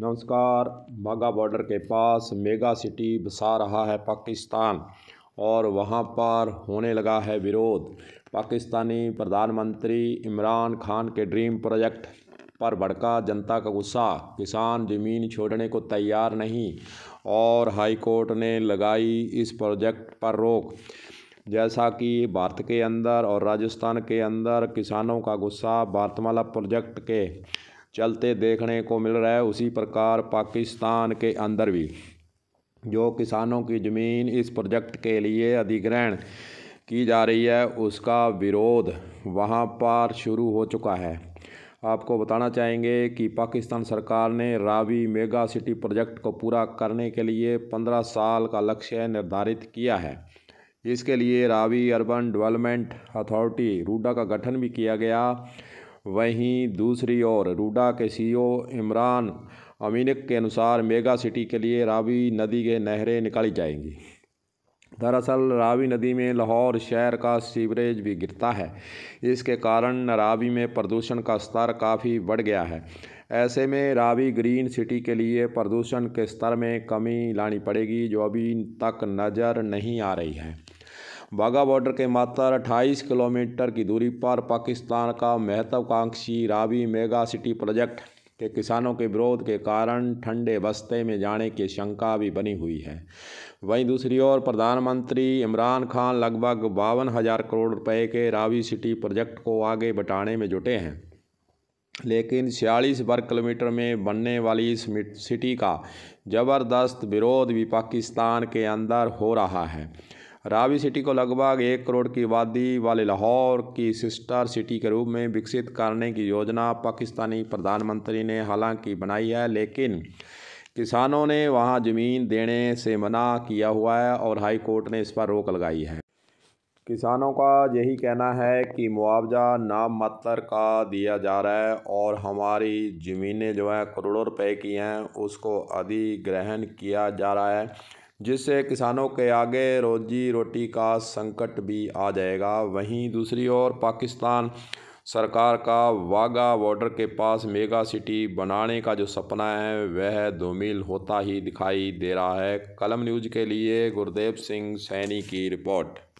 नमस्कार बाघा बॉर्डर के पास mega city बसा रहा है पाकिस्तान और वहां पर होने लगा है विरोध पाकिस्तानी प्रधानमंत्री इमरान खान के ड्रीम प्रोजेक्ट पर भड़का जनता का गुस्सा किसान ज़मीन छोड़ने को तैयार नहीं और हाईकोर्ट ने लगाई इस प्रोजेक्ट पर रोक जैसा कि भारत के अंदर और राजस्थान के अंदर किसानों का गुस्सा भारतमाला प्रोजेक्ट के चलते देखने को मिल रहा है उसी प्रकार पाकिस्तान के अंदर भी जो किसानों की ज़मीन इस प्रोजेक्ट के लिए अधिग्रहण की जा रही है उसका विरोध वहाँ पर शुरू हो चुका है आपको बताना चाहेंगे कि पाकिस्तान सरकार ने रावी मेगा सिटी प्रोजेक्ट को पूरा करने के लिए पंद्रह साल का लक्ष्य निर्धारित किया है इसके लिए Ravi urban development authority RUDA का गठन भी किया गया वहीं दूसरी ओर रूडा के सीईओ इमरान अमीनक के अनुसार मेगा सिटी के लिए रावी नदी के नहरें निकाली जाएंगी दरअसल रावी नदी में लाहौर शहर का सीवरेज भी गिरता है इसके कारण रावी में प्रदूषण का स्तर काफ़ी बढ़ गया है ऐसे में रावी ग्रीन सिटी के लिए प्रदूषण के स्तर में कमी लानी पड़ेगी जो अभी तक नज़र नहीं आ रही है बाघा बॉर्डर के मात्र 28 किलोमीटर की दूरी पर पाकिस्तान का महत्वाकांक्षी रावी मेगा सिटी प्रोजेक्ट के किसानों के विरोध के कारण ठंडे बस्ते में जाने की शंका भी बनी हुई है वहीं दूसरी ओर प्रधानमंत्री इमरान खान लगभग बावन हज़ार करोड़ रुपए के रावी सिटी प्रोजेक्ट को आगे बढ़ाने में जुटे हैं लेकिन छियालीस वर्ग किलोमीटर में बनने वाली इस सिटी का ज़बरदस्त विरोध भी पाकिस्तान के अंदर हो रहा है रावी सिटी को लगभग एक करोड़ की आबादी वाले लाहौर की सिस्टर सिटी के रूप में विकसित करने की योजना पाकिस्तानी प्रधानमंत्री ने हालांकि बनाई है लेकिन किसानों ने वहां ज़मीन देने से मना किया हुआ है और हाई कोर्ट ने इस पर रोक लगाई है किसानों का यही कहना है कि मुआवजा नाम मतलब का दिया जा रहा है और हमारी ज़मीनें जो हैं करोड़ों रुपए की हैं उसको अधिग्रहण किया जा रहा है जिससे किसानों के आगे रोजी रोटी का संकट भी आ जाएगा वहीं दूसरी ओर पाकिस्तान सरकार का वाघा बॉर्डर के पास मेगा सिटी बनाने का जो सपना है वह धूमिल होता ही दिखाई दे रहा है कलम न्यूज के लिए गुरदेव सिंह सैनी की रिपोर्ट